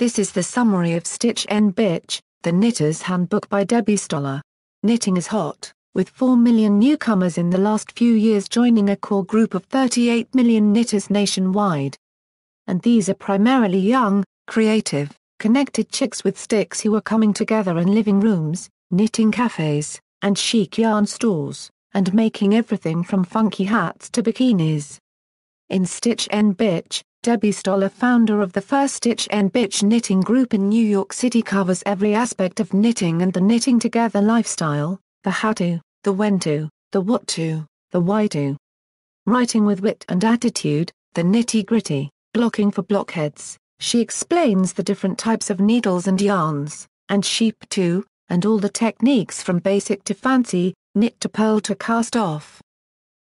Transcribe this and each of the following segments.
This is the summary of Stitch N Bitch, The Knitter's Handbook by Debbie Stoller. Knitting is hot, with 4 million newcomers in the last few years joining a core group of 38 million knitters nationwide. And these are primarily young, creative, connected chicks with sticks who are coming together in living rooms, knitting cafes, and chic yarn stores, and making everything from funky hats to bikinis. In Stitch N Bitch, Debbie Stoller founder of the First Stitch and Bitch Knitting Group in New York City covers every aspect of knitting and the knitting together lifestyle, the how to, the when to, the what to, the why to. Writing with wit and attitude, the nitty gritty, blocking for blockheads, she explains the different types of needles and yarns, and sheep too, and all the techniques from basic to fancy, knit to pearl to cast off.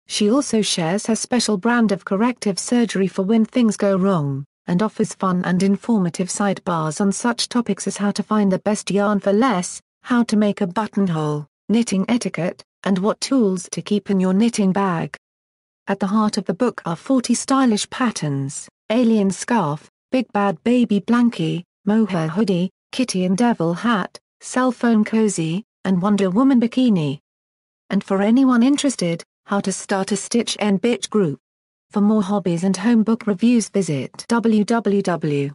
She also shares her special brand of corrective surgery for when things go wrong, and offers fun and informative sidebars on such topics as how to find the best yarn for less, how to make a buttonhole, knitting etiquette, and what tools to keep in your knitting bag. At the heart of the book are 40 stylish patterns, alien scarf, big bad baby blankie, mohair hoodie, kitty and devil hat, cell phone cozy, and Wonder Woman bikini. And for anyone interested, how to Start a Stitch and Bitch Group. For more hobbies and homebook reviews visit www.homebookmix.com.